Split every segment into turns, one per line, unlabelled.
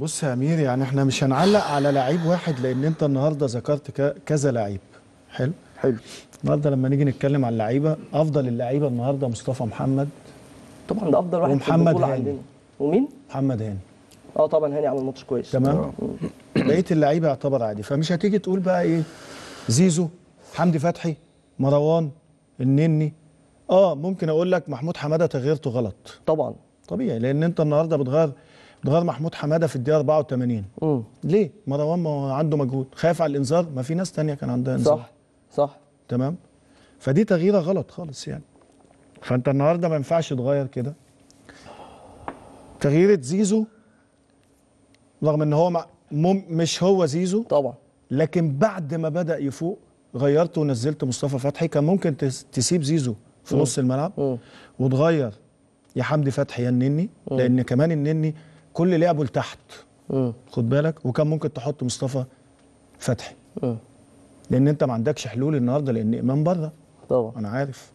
بص يا امير يعني احنا مش هنعلق على لعيب واحد لان انت النهارده ذكرت كذا لعيب حلو حلو النهارده لما نيجي نتكلم على اللعيبه افضل اللعيبه النهارده مصطفى محمد طبعا ده افضل واحد ومحمد في عندنا ومين محمد هاني اه طبعا هاني عمل ماتش كويس تمام آه. بقيه اللعيبه يعتبر عادي فمش هتيجي تقول بقى ايه زيزو حمدي فتحي مروان النني اه ممكن اقول لك محمود حماده تغيرته غلط طبعا طبيعي لان انت النهارده بتغير انذار محمود حماده في الدقيقه 84 امم ليه مروان ما عنده مجهود خايف على الانذار ما في ناس تانية كان عندها انذار صح صح تمام فدي تغييره غلط خالص يعني فانت النهارده ما ينفعش تغير كده تغييره زيزو رغم ان هو مش هو زيزو طبعا لكن بعد ما بدا يفوق غيرت ونزلت مصطفى فتحي كان ممكن تسيب زيزو في مم. نص الملعب مم. وتغير يا حمدي فتحي يا النني لان كمان النني كل لعبه لتحت خد بالك وكان ممكن تحط مصطفى فتحي لان انت ما عندكش حلول النهارده لان امام بره طبعا انا عارف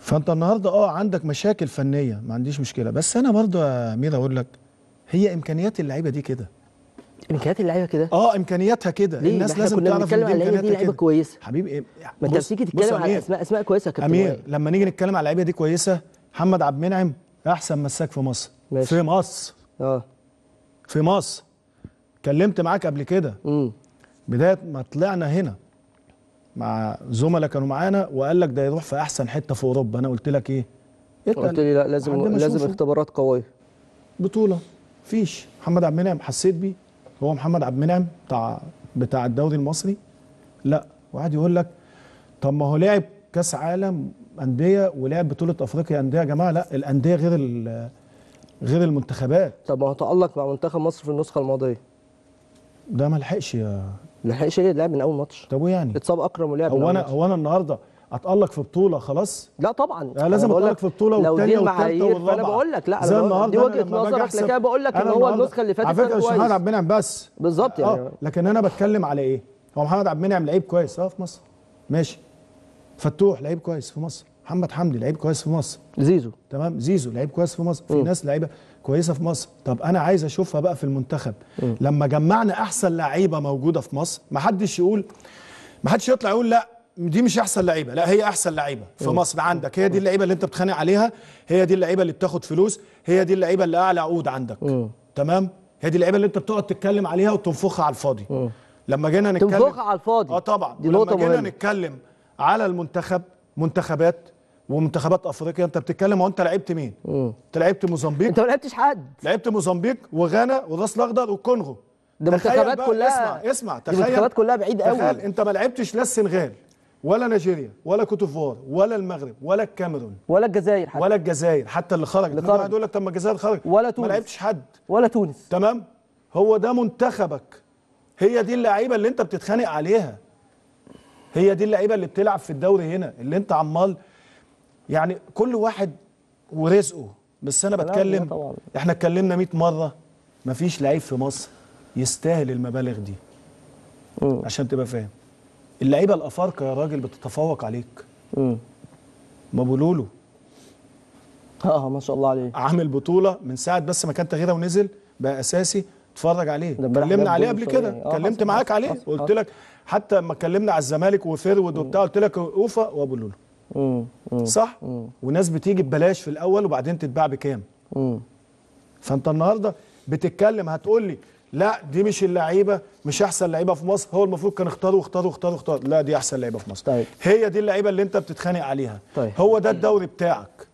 فانت النهارده اه عندك مشاكل فنيه ما عنديش مشكله بس انا برضه يا امير اقول لك هي امكانيات اللعيبه دي كده امكانيات اللعيبه كده اه امكانياتها كده الناس لازم كنا تعرف ان على اللعيبه دي لعيبه كويسه حبيبي إيه؟ ما انت بتيجي تتكلم على اسماء اسماء كويسه يا كابتن امير لما نيجي نتكلم على اللعيبه دي كويسه محمد عبد المنعم احسن مساك في مصر ماشي. في مصر اه في مصر اتكلمت معاك قبل كده امم بدايه ما طلعنا هنا مع زملاء كانوا معانا وقال لك ده يروح في احسن حته في اوروبا انا قلت لك ايه, إيه قلت لي لا لازم لازم اختبارات قويه بطوله فيش محمد عبد المنعم حسيت بيه هو محمد عبد المنعم بتاع بتاع الدوري المصري لا واحد يقول لك طب ما هو لعب كاس عالم انديه ولعب بطوله افريقيا انديه يا جماعه لا الانديه غير غير المنتخبات طب ما هو تألق مع منتخب مصر في النسخه الماضيه ده ما لحقش يا ما لحقش ايه لعب من اول ماتش طب ويعني اتصاب اكرم ولعب هو انا هو انا النهارده اتالق في بطوله خلاص لا طبعا انا لازم اتالق في بطوله والثانيه والثالثه والرابعه انا بقول لك لا زي النهارده دي وجهه نظرك احنا انا بقول لك ان هو النسخه اللي فاتت على فكره مش محمد عبد المنعم بس بالظبط يعني آه. لكن انا بتكلم على ايه هو محمد عبد المنعم لعيب كويس اه في مصر ماشي فتوح لعيب كويس في مصر محمد حمدي لعيب كويس في مصر زيزو تمام زيزو لعيب كويس في مصر في ناس لعيبه كويسه في مصر طب انا عايز اشوفها بقى في المنتخب م. لما جمعنا احسن لعيبه موجوده في مصر ما حدش يقول ما حدش يطلع يقول لا دي مش احسن لعيبه لا هي احسن لعيبه في م. مصر عندك هي دي اللعيبه اللي انت بتخانق عليها هي دي اللعيبه اللي بتاخد فلوس هي دي اللعيبه اللي اعلى عقود عندك م. تمام هي دي اللعيبه اللي انت بتقعد تتكلم عليها وتنفخها على الفاضي م. لما جينا نتكلم تنفخها على الفاضي اه طبعا دي لما جينا مهمة. نتكلم على المنتخب منتخبات ومنتخبات افريقيا انت بتتكلم هو انت لعبت مين؟ مم. انت لعبت موزمبيق انت ما لعبتش حد لعبت موزمبيق وغانا والراس الاخضر والكونغو ده منتخبات كلها اسمع اسمع تخيل المنتخبات كلها بعيد قوي انت ما لعبتش لا السنغال ولا نيجيريا ولا كوتوفوار ولا المغرب ولا الكاميرون ولا الجزائر حتى ولا الجزائر حتى اللي خرجت اللي خرج يقول لك طب ما الجزائر خرجت ولا تونس ما لعبتش حد ولا تونس تمام هو ده منتخبك هي دي اللعيبه اللي انت بتتخانق عليها هي دي اللعيبه اللي بتلعب في الدوري هنا اللي انت عمال يعني كل واحد ورزقه بس انا بتكلم احنا اتكلمنا 100 مره مفيش لعيب في مصر يستاهل المبالغ دي م. عشان تبقى فاهم اللعيبه الافارقه يا راجل بتتفوق عليك م. ما بولولو اه ما شاء الله عليه عامل بطوله من ساعه بس ما كان تغييره ونزل بقى اساسي اتفرج عليه كلمنا عليه قبل كده آه، اتكلمت كلمت معاك عليه قلت لك حتى ما اتكلمنا على الزمالك وفيرود وبتاع قلت لك اوفا وابو لولو صح وناس بتيجي ببلاش في الاول وبعدين تتباع بكام فانت النهارده بتتكلم هتقول لي لا دي مش اللعيبه مش احسن لعيبه في مصر هو المفروض كان اختاروا اختاروا اختاروا اختاروا لا دي احسن لعيبه في مصر طيب. هي دي اللعيبه اللي انت بتتخانق عليها طيب. هو ده الدوري بتاعك